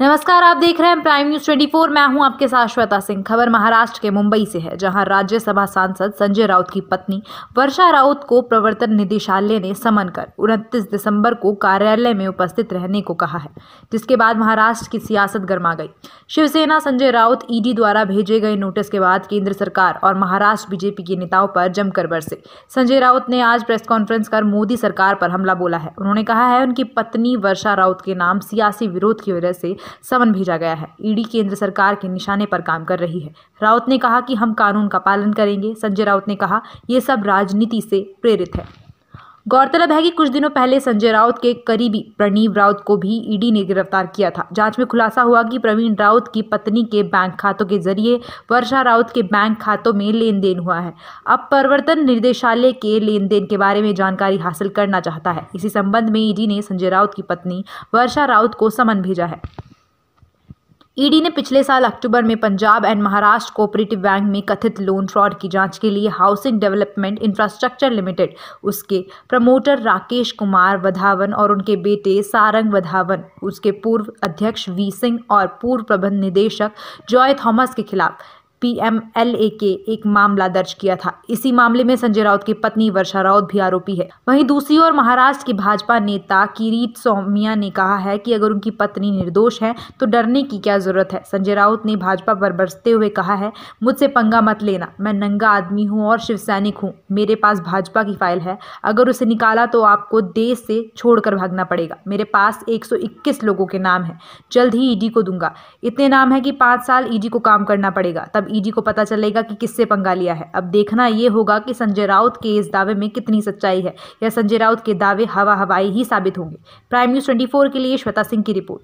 नमस्कार आप देख रहे हैं प्राइम न्यूज 24 मैं हूं आपके साथ श्वेता सिंह खबर महाराष्ट्र के मुंबई से है जहां राज्यसभा सांसद संजय राउत की पत्नी वर्षा राउत को प्रवर्तन निदेशालय ने समन कर उनतीस दिसंबर को कार्यालय में उपस्थित रहने को कहा है जिसके बाद महाराष्ट्र की सियासत गर्मा गई शिवसेना संजय राउत ईडी e द्वारा भेजे गए नोटिस के बाद केंद्र सरकार और महाराष्ट्र बीजेपी के नेताओं पर जमकर बरसे संजय राउत ने आज प्रेस कॉन्फ्रेंस कर मोदी सरकार पर हमला बोला है उन्होंने कहा है उनकी पत्नी वर्षा राउत के नाम सियासी विरोध की वजह से समन भेजा गया है ईडी केंद्र सरकार के निशाने पर काम कर रही है राउत ने कहा कि हम कानून का पालन करेंगे संजय राउत ने कहा ये सब राजनीति से प्रेरित है गौरतलब है कि कुछ दिनों पहले संजय राउत के करीबी प्रणीव राउत को भी ईडी ने गिरफ्तार किया था जांच में खुलासा हुआ कि प्रवीण राउत की पत्नी के बैंक खातों के जरिए वर्षा राउत के बैंक खातों में लेन देन हुआ है अब प्रवर्तन निदेशालय के लेन देन के बारे में जानकारी हासिल करना चाहता है इसी संबंध में ईडी ने संजय राउत की पत्नी वर्षा राउत को समन भेजा है ईडी ने पिछले साल अक्टूबर में Punjab and Maharashtra cooperative bank में कथित लोन फ्रॉड की जांच के लिए हाउसिंग डेवलपमेंट इंफ्रास्ट्रक्चर लिमिटेड उसके प्रमोटर राकेश कुमार वधावन और उनके बेटे सारंग वधावन उसके पूर्व अध्यक्ष वी सिंह और पूर्व प्रबंध निदेशक जॉय थॉमस के खिलाफ पीएमएलए के एक मामला दर्ज किया था इसी मामले में संजय राउत की पत्नी वर्षा राउत भी आरोपी है वहीं दूसरी ओर महाराष्ट्र के भाजपा नेता किरीट सौमिया ने कहा है कि अगर उनकी पत्नी निर्दोष है तो डरने की क्या जरूरत है संजय राउत ने भाजपा पर बरसते हुए कहा है मुझसे पंगा मत लेना मैं नंगा आदमी हूँ और शिव सैनिक हूँ मेरे पास भाजपा की फाइल है अगर उसे निकाला तो आपको देश से छोड़कर भागना पड़ेगा मेरे पास एक लोगों के नाम है जल्द ही ईडी को दूंगा इतने नाम है कि पांच साल ईडी को काम करना पड़ेगा तब तब ईडी e को पता चलेगा कि किससे पंगा लिया है अब देखना ये होगा कि संजय राउत के इस दावे में कितनी सच्चाई है या संजय राउत के दावे हवा हवाई ही साबित होंगे प्राइम न्यूज़ ट्वेंटी के लिए श्वेता सिंह की रिपोर्ट